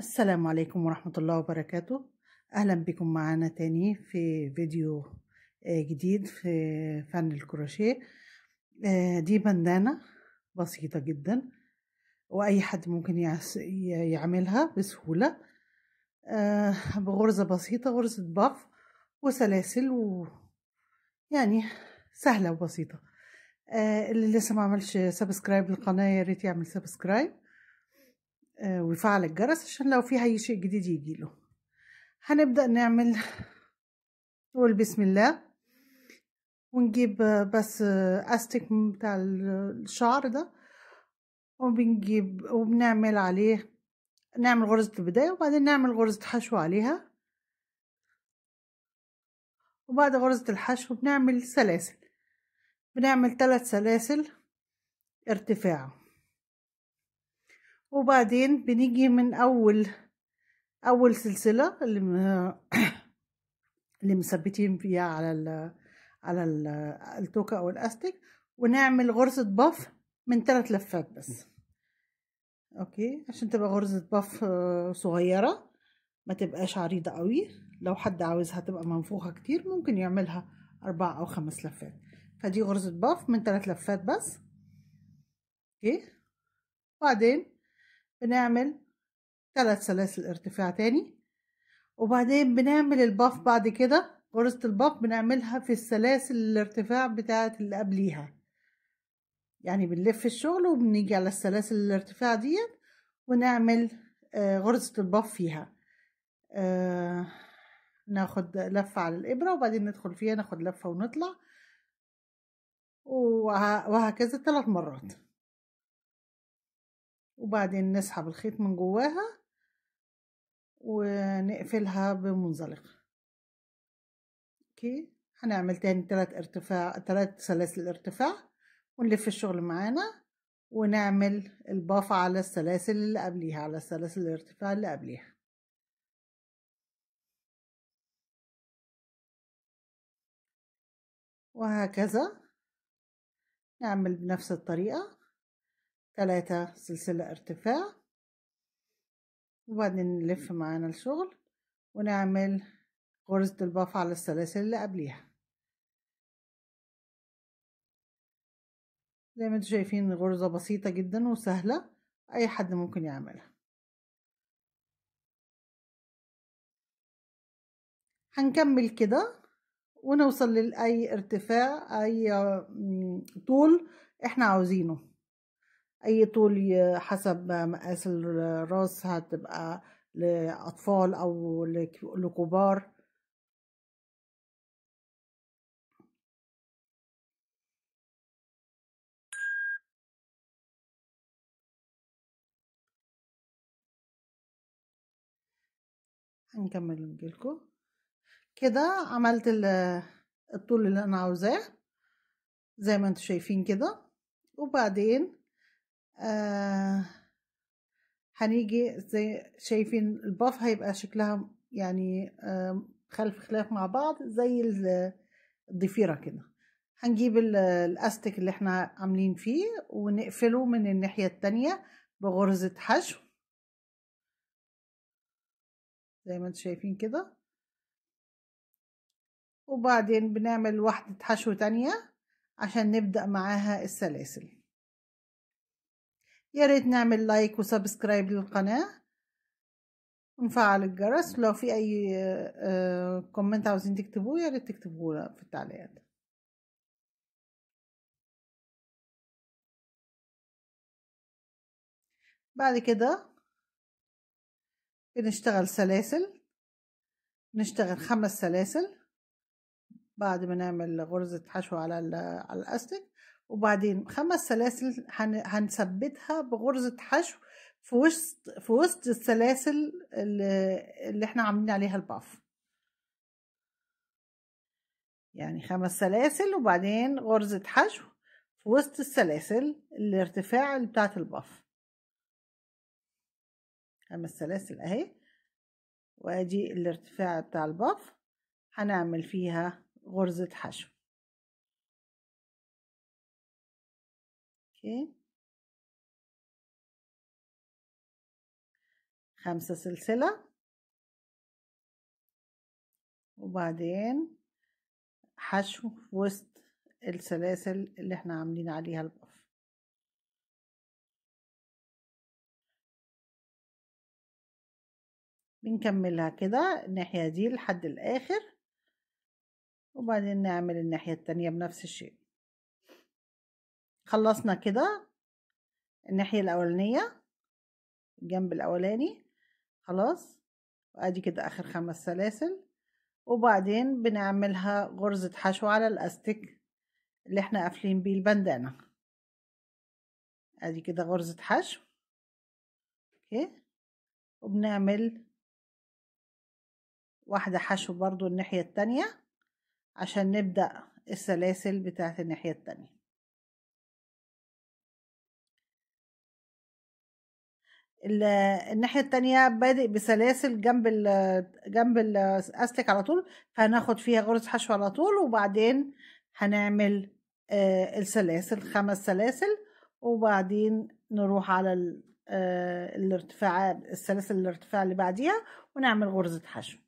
السلام عليكم ورحمة الله وبركاته أهلا بكم معانا تاني في فيديو آه، جديد في فن الكروشيه آه، دي بندانة بسيطة جدا وأي حد ممكن يعملها بسهولة بغرزة آه، بسيطة غرزة باف وسلاسل و يعني سهلة وبسيطة اللي لسه ما عملش سبسكرايب للقناة يا ريت يعمل سبسكرايب آه، ويفعل الجرس عشان لو في اي شيء جديد يجيله هنبدأ نعمل نقول بسم الله ونجيب بس استك بتاع الشعر ده وبنجيب وبنعمل عليه نعمل غرزة البداية وبعدين نعمل غرزة حشو عليها وبعد غرزة الحشو بنعمل سلاسل بنعمل ثلاث سلاسل ارتفاع وبعدين بنيجي من اول اول سلسله اللي مثبتين فيها على الـ على الـ التوكه او الاستيك ونعمل غرزه باف من ثلاث لفات بس اوكي عشان تبقى غرزه باف آه، صغيره ما تبقاش عريضه قوي لو حد عاوزها تبقى منفوخه كتير ممكن يعملها اربع او خمس لفات فدي غرزه باف من ثلاث لفات بس اوكي بعدين بنعمل ثلاث سلاسل ارتفاع تاني وبعدين بنعمل الباف بعد كده غرزة الباف بنعملها في السلاسل الارتفاع بتاعة اللي قبليها يعني بنلف الشغل وبنيجي على السلاسل الارتفاع ديت ونعمل آه، غرزة الباف فيها آه، ناخد لفة على الإبرة وبعدين ندخل فيها ناخد لفة ونطلع وهكذا ثلاث مرات وبعدين نسحب الخيط من جواها ونقفلها بمنزلق اوكي هنعمل تاني تلات ارتفاع تلات سلاسل ارتفاع ونلف الشغل معانا ونعمل الباف على السلاسل اللي قبليها على السلاسل الارتفاع اللي قبليها وهكذا نعمل بنفس الطريقة تلاتة سلسلة ارتفاع وبعدين نلف معانا الشغل ونعمل غرزة الباف على السلاسل اللي قبليها زي ما انتم شايفين غرزة بسيطة جدا وسهلة أي حد ممكن يعملها هنكمل كده ونوصل لأي ارتفاع أي طول احنا عاوزينه اي طول حسب مقاس الراس هتبقى لأطفال أو لكبار هنكمل لكم كده عملت الطول اللي انا عاوزاه زي ما انتوا شايفين كده وبعدين آه هنيجي زي شايفين الباف هيبقى شكلها يعني آه خلف خلاف مع بعض زي الضفيرة كده هنجيب الاستك اللي احنا عاملين فيه ونقفله من الناحية التانية بغرزة حشو زي ما انتم شايفين كده وبعدين بنعمل واحدة حشو تانية عشان نبدأ معاها السلاسل يا ريت نعمل لايك وسبسكرايب للقناة ونفعل الجرس لو في أي كومنت آه، عاوزين تكتبوه يا ريت تكتبوه في التعليقات بعد كده بنشتغل سلاسل نشتغل خمس سلاسل بعد ما نعمل غرزة حشو على على الأستك وبعدين خمس سلاسل هنثبتها بغرزة حشو في وسط في وسط السلاسل اللي احنا عاملين عليها الباف يعني خمس سلاسل وبعدين غرزة حشو في وسط السلاسل الارتفاع بتاعت الباف خمس سلاسل اهي وادي الارتفاع بتاع الباف هنعمل فيها غرزة حشو اوكي خمسة سلسلة وبعدين حشو في وسط السلاسل اللي احنا عاملين عليها البف بنكملها كده الناحية دي لحد الآخر وبعدين نعمل الناحية التانية بنفس الشيء خلصنا كده الناحية الأولانية الجنب الأولاني خلاص وأدي كده آخر خمس سلاسل وبعدين بنعملها غرزة حشو على الأستك اللي احنا قافلين بيه البندانة أدي كده غرزة حشو اوكي وبنعمل واحدة حشو برضو الناحية التانية عشان نبدأ السلاسل بتاعت الناحية التانية الناحيه التانية بادئ بسلاسل جنب الـ جنب الاسلك على طول هناخد فيها غرز حشو على طول وبعدين هنعمل آه، السلاسل خمس سلاسل وبعدين نروح على آه، الارتفاع السلاسل الارتفاع اللي بعديها ونعمل غرزة حشو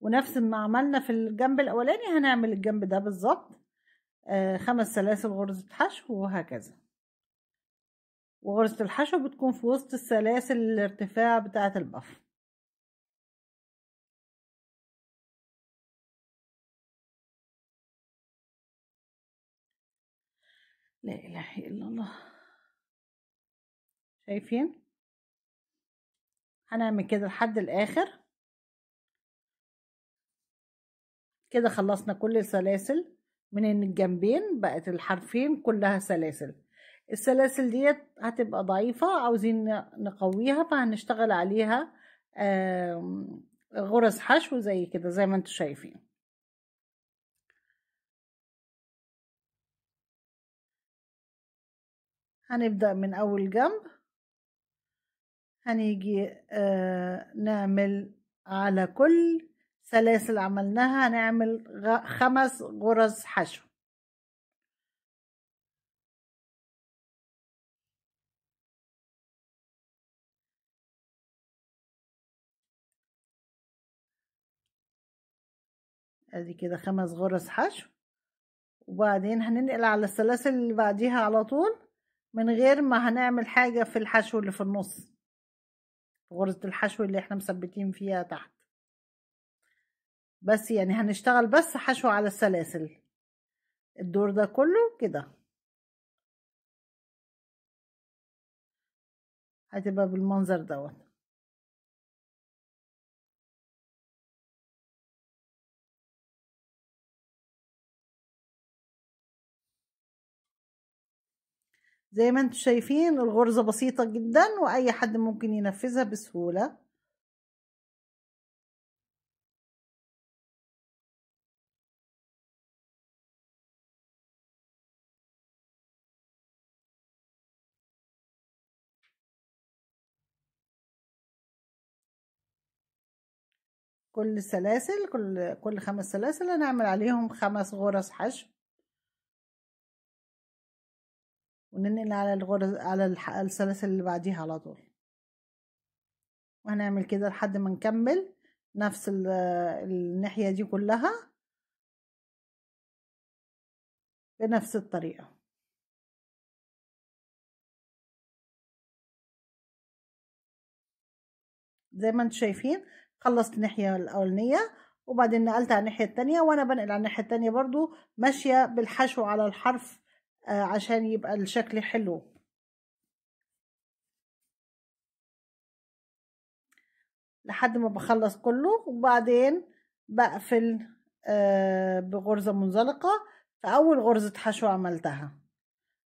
ونفس ما عملنا في الجنب الاولاني هنعمل الجنب ده بالظبط آه، خمس سلاسل غرزة حشو وهكذا وغرزة الحشو بتكون في وسط السلاسل الارتفاع بتاعة البف لا إله إلا الله شايفين هنعمل كده لحد الآخر كده خلصنا كل السلاسل من الجنبين بقت الحرفين كلها سلاسل السلاسل ديت هتبقى ضعيفة عاوزين نقويها فهنشتغل عليها غرز حشو زي كده زي ما انتوا شايفين هنبدأ من أول جنب هنيجي آه، نعمل على كل سلاسل عملناها هنعمل خمس غرز حشو ادي كده خمس غرز حشو وبعدين هننقل على السلاسل اللي بعديها على طول من غير ما هنعمل حاجة في الحشو اللي في النص غرزة الحشو اللي احنا مثبتين فيها تحت بس يعني هنشتغل بس حشو على السلاسل الدور ده كله كده هتبقى بالمنظر دوت زي ما انتم شايفين الغرزة بسيطة جدا وأي حد ممكن ينفذها بسهولة كل سلاسل كل كل خمس سلاسل هنعمل عليهم خمس غرز حشو وننقل على الغرز على السلاسل اللي بعديها على طول وهنعمل كده لحد ما نكمل نفس الناحية دي كلها بنفس الطريقة زي ما انتم شايفين خلصت الناحية الأولانية وبعدين نقلت على الناحية التانية وأنا بنقل على الناحية التانية برضو ماشية بالحشو على الحرف آه، عشان يبقى الشكل حلو لحد ما بخلص كله وبعدين بقفل آه، بغرزة منزلقة في أول غرزة حشو عملتها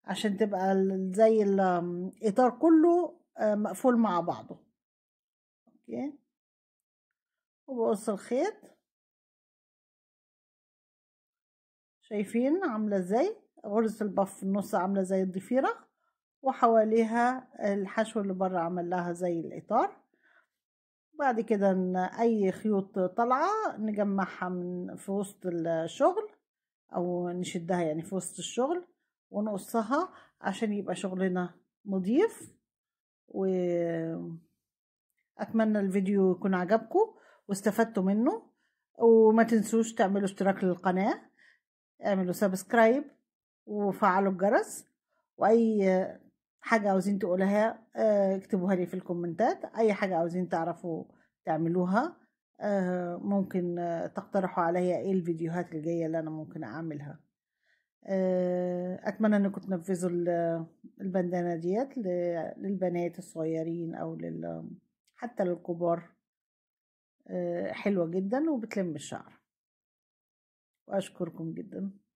عشان تبقى زي الإطار كله آه، مقفول مع بعضه أوكي وبقص الخيط شايفين عاملة ازاي غرزة البف في النص عاملة زي الضفيرة وحواليها الحشو اللي بره عمل لها زي الإطار بعد كده أي خيوط طالعة نجمعها من في وسط الشغل أو نشدها يعني في وسط الشغل ونقصها عشان يبقى شغلنا نضيف وأتمنى الفيديو يكون عجبكم واستفدتوا منه وما تنسوش تعملوا اشتراك للقناة اعملوا سبسكرايب وفعلوا الجرس واي حاجة عاوزين تقولها آه، اكتبوها لي في الكومنتات اي حاجة عاوزين تعرفوا تعملوها آه، ممكن تقترحوا عليا ايه الفيديوهات الجاية اللي انا ممكن اعملها آه، اتمنى انكم تنفذوا البندانة ديت للبنات الصغيرين او لل حتى للكبار حلوة جدا وبتلم الشعر واشكركم جدا